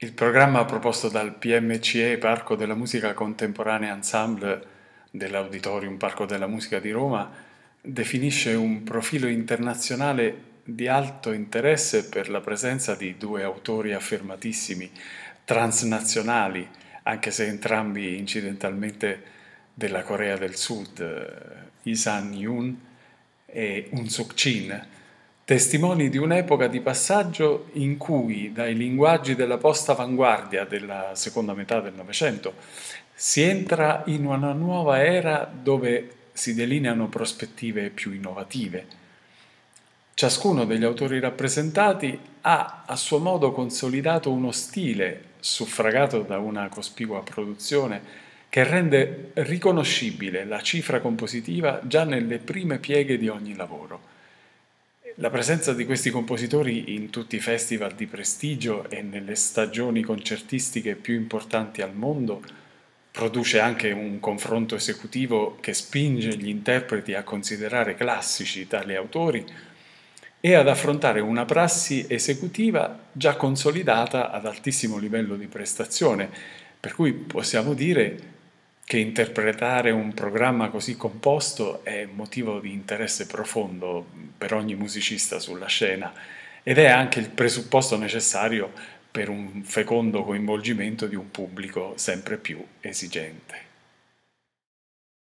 Il programma proposto dal PMCE Parco della Musica Contemporanea Ensemble dell'Auditorium Parco della Musica di Roma definisce un profilo internazionale di alto interesse per la presenza di due autori affermatissimi, transnazionali, anche se entrambi incidentalmente della Corea del Sud, Isan Yoon e Un Suk Chin, testimoni di un'epoca di passaggio in cui dai linguaggi della post-avanguardia della seconda metà del Novecento si entra in una nuova era dove si delineano prospettive più innovative. Ciascuno degli autori rappresentati ha a suo modo consolidato uno stile suffragato da una cospicua produzione che rende riconoscibile la cifra compositiva già nelle prime pieghe di ogni lavoro. La presenza di questi compositori in tutti i festival di prestigio e nelle stagioni concertistiche più importanti al mondo produce anche un confronto esecutivo che spinge gli interpreti a considerare classici tali autori e ad affrontare una prassi esecutiva già consolidata ad altissimo livello di prestazione, per cui possiamo dire che interpretare un programma così composto è motivo di interesse profondo per ogni musicista sulla scena ed è anche il presupposto necessario per un fecondo coinvolgimento di un pubblico sempre più esigente.